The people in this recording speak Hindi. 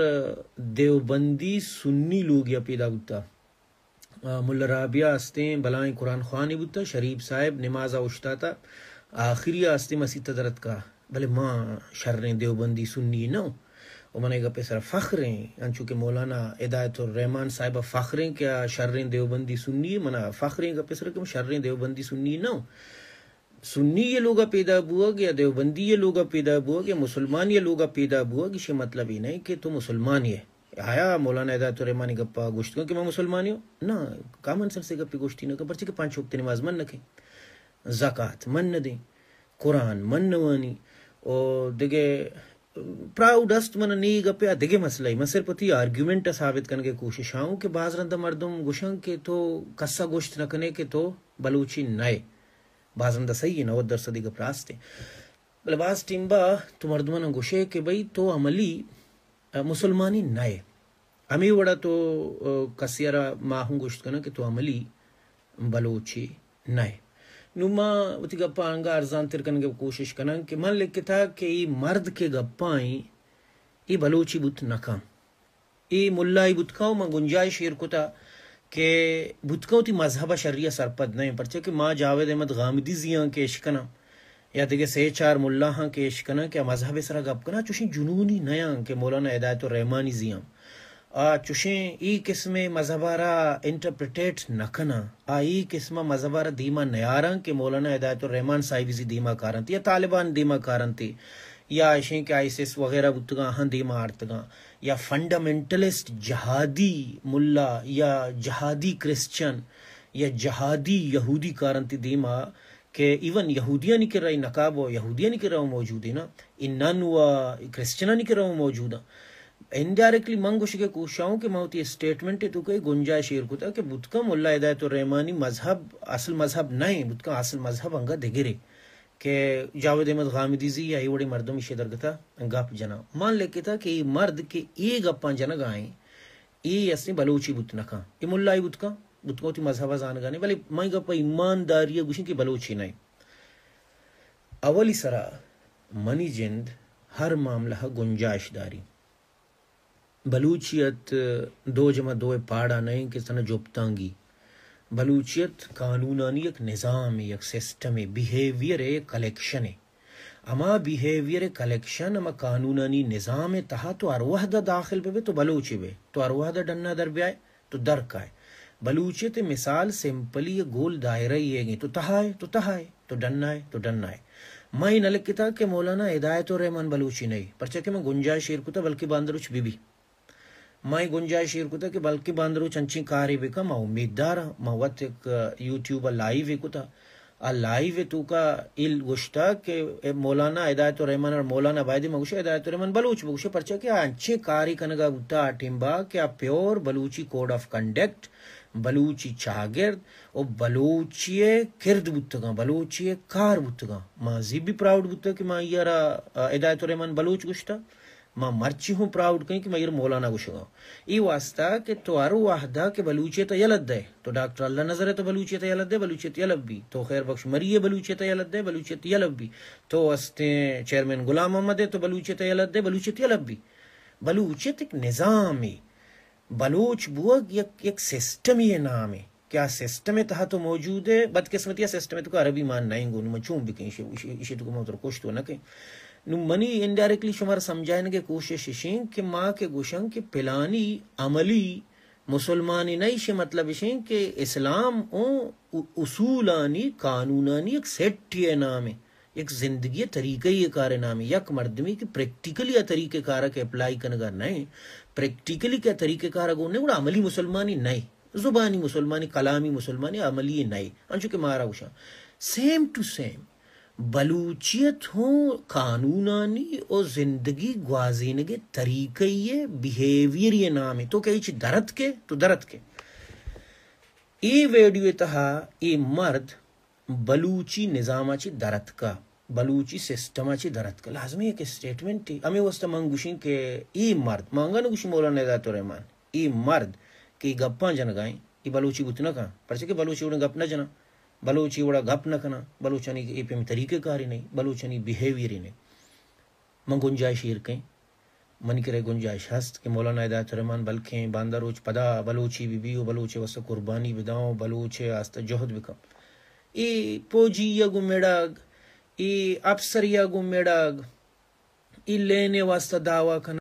देवबंदी सुन्नी लोग या पैदा बुता मुल्ला राबिया आस्ते बलाएं कुरान खान बुता शरीफ साहब नमाजा उश्ता था आखिरी आस्ते मसीह तदरत का भले माँ शर्र देवबंदी सुन्नी न वो मैंने गपे सर फ़ख्र हैं चूँकि मौलाना हिदायत रहमान साहिबा फ़ख्र क्या शर्र देवबंदी सुन्नी मना फ़ख्र गपे सर कम शर्र देवबंदी सुन्नी न सुन्नी ये लोग पैदा बुआग या देवबंदी ये लोग पैदा हुआ या मुसलमान ये लोग पैदा हुआ इसके मतलब ही नहीं कि तुम मुसलमान ये आया मौलाना रहमानी गप्पा गोश्त कि मैं मुसलमान ही हूँ ना कामन सर से गप्पी गोश्ती ना कर पर्चे के पांच वक्त नमाज मन रखें जक़ात मन न दें कुरान मन न वानी और देखे प्राउड अस्त मन नहीं गपे दिगे मसला ही मैं सिर्फ अति आर्ग्यूमेंट साबित करने की कोशिश आऊँ कि बाज रंदा मर्दम गुशं के तो कस्सा गोश्त रखने के तो बलूची नए भाजन दसई नव दस दिग प्रास्ते लबास टिंबा तुम अर्धमन घुशे के भाई तो अमली मुसलमानी नए अमी वड़ा तो कसियरा माहू घुश करना कि तो अमली बलोची नए नुमा उती गप्पा आंगा अर्जान तिरकन के कोशिश करना कि मन लिख था कि ये मर्द के गप्पाई ये बलोची बुत नकाम ये मुल्ला ही बुत खाओ मैं गुंजाइश हिरकुता के बुतकों की मजहब शरिया सरपद नहीं पर चे माँ जावेद अहमद गामदी जिया केश इश्कना या देखे से चार मुला हाँ केश इश्कना क्या मजहब सरा गप करना चुशी जुनूनी नया के मौलाना हिदायत रहमानी जिया आ चुशे ई किस्म मजहबारा इंटरप्रटेट नखना आ ई किस्म मजहबारा दीमा नयारा के मौलाना हिदायत रहमान साहिब जी धीमा कारंती या तालिबान धीमा कारंती या ऐशें के आइसिस वगैरह बुतगा हंधी मारतगा या फंडामेंटलिस्ट जहादी मुल्ला या जहादी क्रिश्चियन या जहादी यहूदी कारण दीमा के इवन यहूदिया यहूदियाँ निकल रही यहूदिया नहीं कर रहा हूँ मौजूद है ना इन्नान हुआ क्रिश्चना कर रहा मौजूद है इनडायरेक्टली मंग उशके कोशाओं के माउती स्टेटमेंट है तो कई गुंजाइश कुता के बुतका मुल्ला हिदायत तो रहमानी मजहब असल मजहब नहीं बुतका असल मजहब अंगा दिगिरे कि जावेद अहमद गामिदी जी आई वड़ी मर्दम शेदर गता गप जना मान लेके था कि मर्द के ये गप्पा जना गाएं ये असनी बलोची बुत नखा ये मुला बुत बुतका बुत को मजहब जान गाने वाले माई गप्पा ईमानदारी गुशी की बलोची नहीं अवली सरा मनी जिंद हर मामला है गुंजाइश दारी बलूचियत दो जमा दो पाड़ा नहीं कि जोपतांगी बलूचियत कानूनानी एक निज़ाम एक सिस्टम है बिहेवियर है कलेक्शन है अमा बिहेवियर है कलेक्शन अमा कानूनानी निज़ाम है तहा तो अरवाहदा दाखिल पे तो बलूची बे तो अरवाहदा डन्ना दर ब्याय तो दर का है बलूचियत मिसाल सिंपली ये गोल दायरा ही है तो तहा है तो तहा है तो डन्ना है तो डन्ना है मैं नलकिता के मौलाना हिदायत और रहमान बलूची नहीं पर चके मैं गुंजाइश शेर कुता बल्कि बांदरुच बीबी मई गुंजाइश इकुता कि बल्कि बंदर चंची कारी भी कम उम्मीदार मवत एक यूट्यूब लाइव इकुता आ लाइव तू का इल गुश्ता के मौलाना हिदायत रहमान और मौलाना बायदी मगुश हिदायत रहमान बलूच मगुश परचा के अच्छे कारी कनगा उठा अटिम्बा के आ pure Balochi code of conduct Balochi चागिर्द और बलूचिए किर्द बुतगा बलूचिए कार बुतगा माँ भी प्राउड बुतगा कि माँ यार हिदायत रहमान बलूच गुश्ता मां मर्ची हूं प्राउड कहीं कि मगर मौलाना गुशगा ये वास्ता के तोारू वाहदा के बलूचे तो यलद दे तो डॉक्टर अल्लाह नजर है तो बलूचे तो यलद दे बलूचे तो यलब भी तो खैर बख्श मरिए तो यलद दे बलूचे तो यलब भी तो हस्ते चेयरमैन गुलाम मोहम्मद है तो बलूचे तो यलद दे बलूचे तो यलब भी बलूचियत एक निज़ाम है बलूच बुअ एक सिस्टम ही नाम है क्या सिस्टम तहा तो मौजूद है बदकिस्मतिया सिस्टम है तो अरबी मान नाएंगे मचूम भी कहीं इसी तो मैं उधर कुछ तो ना कहीं मनी इनडायरेक्टली शुमार समझाने कोशिश इशें कि माँ के गुशं के पिलानी अमली मुसलमानी नहीं मतलब इशें कि इस्लाम ओ उसूलानी कानूनानी एक सेट है नाम है एक जिंदगी तरीके ही कार नाम यक मर्दमी की प्रैक्टिकली या तरीके कारक अप्लाई का नहीं प्रैक्टिकली क्या तरीके कारक होने बड़ा अमली मुसलमानी नहीं जुबानी मुसलमानी कलामी मुसलमानी अमली नहीं अंशु के मारा उषा सेम टू सेम बलूचियत हो कानूनानी और जिंदगी ग्वाजीन के तरीके ये बिहेवियर ये नाम है तो कही ची दरद के तो दरद के ए वेडियो तहा ए मर्द बलूची ची दरद का बलूची सिस्टम सिस्टमाची दरद का लाजमी एक स्टेटमेंट थी अमे वस्त मंगुशी के ए मर्द मांगा नुशी मौलाना दातो रहमान ए मर्द के गप्पा जन गाय बलूची गुतना का पर बलूची उन्हें गप जना बलोची वड़ा घप न कना बलोचनी के एपे में तरीके कार ही नहीं बलोचनी बिहेवियर ही नहीं मैं गुंजाइश हिर कहीं मन करे गुंजाइश हस्त के मौलाना हिदायत रहमान बल्खे बांदा रोच पदा बलोची बीबी हो बलोचे वस्त कुर्बानी विदाओ बलोचे आस्त जहद बिकम ए पोजी यगु मेड़ाग ए अफसर यगु मेड़ाग ई लेने वास्ता दावा